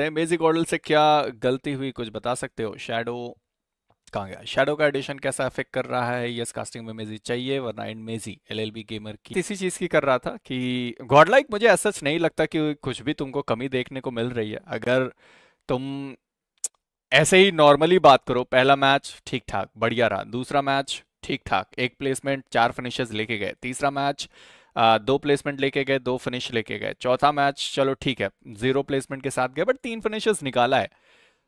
करते हैं basic order से क्या गलती हुई कुछ बता सकते हो शेडो कहाँ गया शेडो का एडिशन कैसा अफेक्ट कर रहा है यस कास्टिंग में मेजी चाहिए वरना इन मेजी एलएलबी गेमर की इसी चीज की कर रहा था कि गॉड लाइक मुझे ऐसा नहीं लगता कि कुछ भी तुमको कमी देखने को मिल रही है अगर तुम ऐसे ही नॉर्मली बात करो पहला मैच ठीक ठाक बढ़िया रहा दूसरा मैच ठीक ठाक एक प्लेसमेंट चार फिनिशेस लेके गए तीसरा मैच दो प्लेसमेंट लेके गए दो फिनिश लेके गए चौथा मैच चलो ठीक है जीरो प्लेसमेंट के साथ गए बट तीन फिनिशेस निकाला है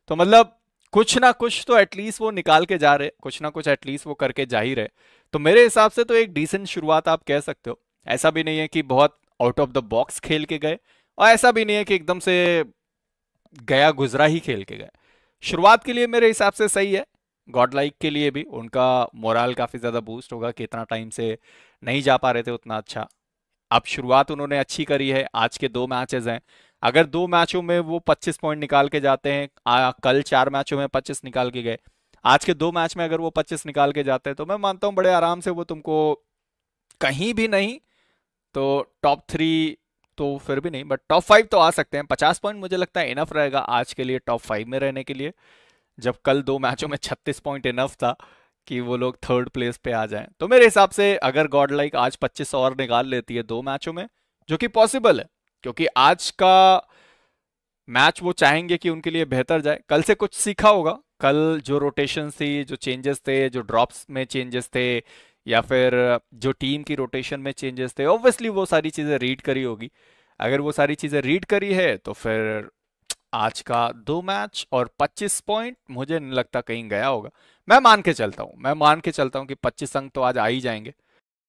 तो मतलब कुछ ना कुछ तो एटलीस्ट वो निकाल के जा रहे कुछ ना कुछ एटलीस्ट वो करके जा ही रहे तो मेरे हिसाब से तो एक डिसेंट शुरुआत आप कह सकते हो ऐसा भी नहीं है कि बहुत आउट ऑफ द बॉक्स खेल के गए और ऐसा भी नहीं है कि एकदम से गया गुजरा ही खेल के गए शुरुआत के लिए मेरे हिसाब से सही है गॉड लाइक के लिए भी उनका मोरल काफ़ी ज़्यादा बूस्ट होगा कि इतना टाइम से नहीं जा पा रहे थे उतना अच्छा अब शुरुआत उन्होंने अच्छी करी है आज के दो मैचेस हैं अगर दो मैचों में वो 25 पॉइंट निकाल के जाते हैं आ, कल चार मैचों में 25 निकाल के गए आज के दो मैच में अगर वो 25 निकाल के जाते हैं तो मैं मानता हूँ बड़े आराम से वो तुमको कहीं भी नहीं तो टॉप थ्री तो फिर भी नहीं बट टॉप फाइव तो आ सकते हैं पचास पॉइंट मुझे लगता है इनफ रहेगा आज के लिए टॉप फाइव में रहने के लिए जब कल दो मैचों में छत्तीस पॉइंट इनफ था कि वो लोग थर्ड प्लेस पे आ जाएं तो मेरे हिसाब से अगर गॉड लाइक आज 25 और निकाल लेती है दो मैचों में जो कि पॉसिबल है क्योंकि आज का मैच वो चाहेंगे कि उनके लिए बेहतर जाए कल से कुछ सीखा होगा कल जो रोटेशन थी जो चेंजेस थे जो ड्रॉप्स में चेंजेस थे या फिर जो टीम की रोटेशन में चेंजेस थे ऑब्वियसली वो सारी चीज़ें रीड करी होगी अगर वो सारी चीज़ें रीड करी है तो फिर आज का दो मैच और 25 पॉइंट मुझे नहीं लगता कहीं गया होगा मैं मान के चलता हूं मैं मान के चलता हूं कि 25 अंक तो आज आ ही जाएंगे